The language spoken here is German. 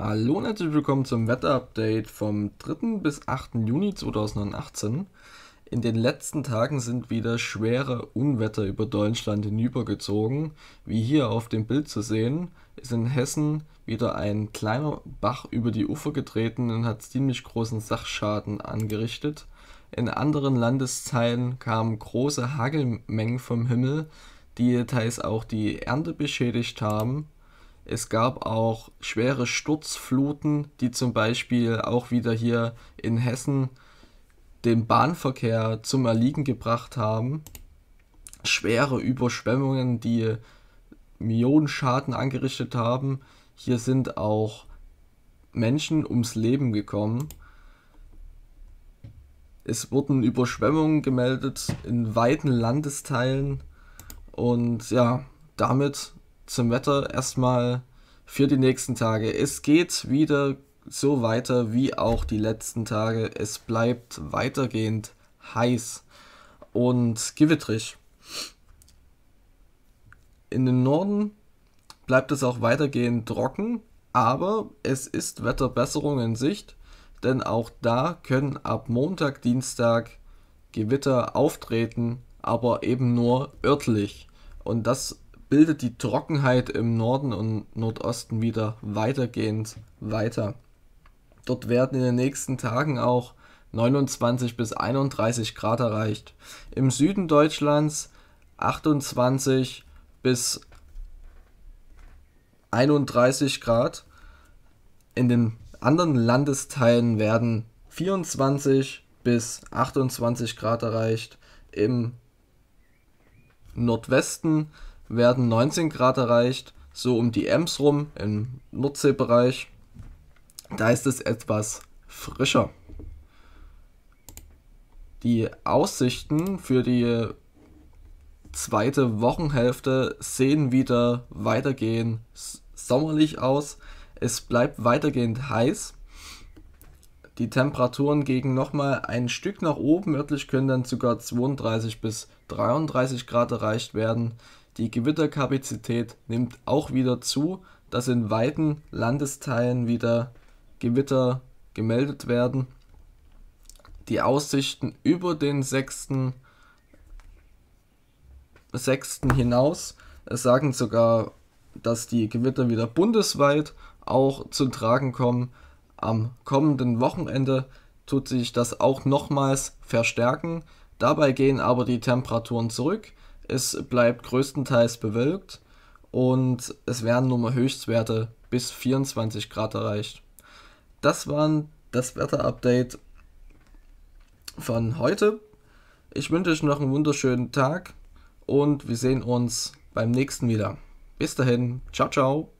Hallo und herzlich willkommen zum Wetterupdate vom 3. bis 8. Juni 2018. In den letzten Tagen sind wieder schwere Unwetter über Deutschland hinübergezogen. Wie hier auf dem Bild zu sehen, ist in Hessen wieder ein kleiner Bach über die Ufer getreten und hat ziemlich großen Sachschaden angerichtet. In anderen Landesteilen kamen große Hagelmengen vom Himmel, die teils auch die Ernte beschädigt haben es gab auch schwere Sturzfluten, die zum Beispiel auch wieder hier in Hessen den Bahnverkehr zum Erliegen gebracht haben. Schwere Überschwemmungen, die Millionenschaden angerichtet haben. Hier sind auch Menschen ums Leben gekommen. Es wurden Überschwemmungen gemeldet in weiten Landesteilen. Und ja, damit zum Wetter erstmal für die nächsten Tage. Es geht wieder so weiter wie auch die letzten Tage. Es bleibt weitergehend heiß und gewitterig. In den Norden bleibt es auch weitergehend trocken, aber es ist Wetterbesserung in Sicht, denn auch da können ab Montag, Dienstag Gewitter auftreten, aber eben nur örtlich. Und das bildet die Trockenheit im Norden und Nordosten wieder weitergehend weiter. Dort werden in den nächsten Tagen auch 29 bis 31 Grad erreicht. Im Süden Deutschlands 28 bis 31 Grad. In den anderen Landesteilen werden 24 bis 28 Grad erreicht. Im Nordwesten werden 19 Grad erreicht, so um die Ems rum im Nordseebereich. Da ist es etwas frischer. Die Aussichten für die zweite Wochenhälfte sehen wieder weitergehend sommerlich aus. Es bleibt weitergehend heiß. Die Temperaturen gehen nochmal ein Stück nach oben. Örtlich können dann sogar 32 bis 33 Grad erreicht werden. Die Gewitterkapazität nimmt auch wieder zu, dass in weiten Landesteilen wieder Gewitter gemeldet werden. Die Aussichten über den 6. 6. hinaus äh, sagen sogar, dass die Gewitter wieder bundesweit auch zum Tragen kommen. Am kommenden Wochenende tut sich das auch nochmals verstärken. Dabei gehen aber die Temperaturen zurück. Es bleibt größtenteils bewölkt und es werden nur mal Höchstwerte bis 24 Grad erreicht. Das waren das Wetterupdate von heute. Ich wünsche euch noch einen wunderschönen Tag und wir sehen uns beim nächsten wieder. Bis dahin, ciao, ciao.